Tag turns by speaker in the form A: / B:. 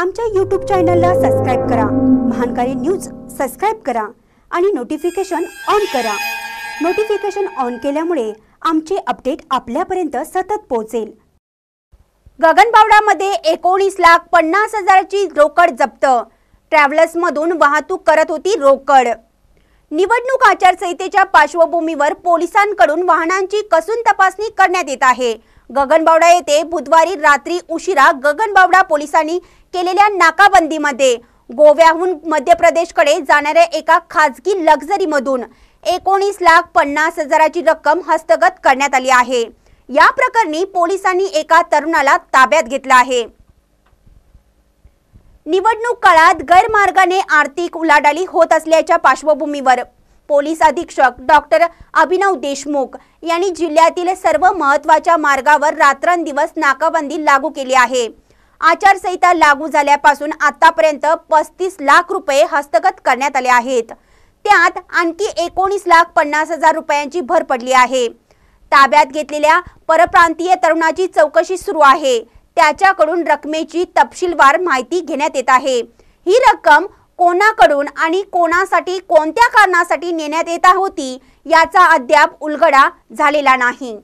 A: आमच्या यूट्यूब चॅनलला सबस्क्राईब करा महानकारी न्यूज सबस्क्राईब करा आणि नोटिफिकेशन ऑन करा नोटिफिकेशन ऑन केल्यामुळे आमचे अपडेट आपल्यापर्यंत सतत पोहोचेल गगनबावडामध्ये एकोणीस लाख पन्नास हजारची रोकड जप्त ट्रॅव्हलर्समधून वाहतूक करत होती रोकड निवडणूक आचारसंहितेच्या पार्श्वभूमीवर पोलिसांकडून वाहनांची कसून तपासणी करण्यात येत आहे गगनबावडा येथे बुधवारी रात्री उशिरा गगनबावडा पोलिसांनी केलेल्या नाकाबंदीमध्ये गोव्याहून मध्य प्रदेशकडे जाणाऱ्या एका खाजगी लक्झरीमधून एकोणीस लाख पन्नास हजाराची रक्कम हस्तगत करण्यात आली आहे या प्रकरणी पोलिसांनी एका तरुणाला ताब्यात घेतला आहे निवडणूक काळात गैरमार्गाने आर्थिक उलाढाली होत असल्याच्या पार्श्वभूमीवर पोलीस अधीक्षक डॉक्टर अभिनव देशमुख यांनी जिल्ह्यातील सर्व महत्त्वाच्या मार्गावर रात्रंदिवस नाकाबंदी लागू केली आहे आचारसंहिता लागू झाल्यापासून आतापर्यंत पस्तीस लाख रुपये हस्तगत करण्यात आले आहेत त्यात आणखी एकोणीस लाख पन्नास हजार रुपयांची भर पडली आहे ताब्यात घेतलेल्या परप्रांतीय तरुणाची चौकशी सुरू आहे त्याच्याकडून रकमेची तपशीलवार माहिती घेण्यात येत आहे ही रक्कम कोणाकडून आणि कोणासाठी कोणत्या कारणासाठी नेण्यात येत होती याचा अद्याप उलगडा झालेला नाही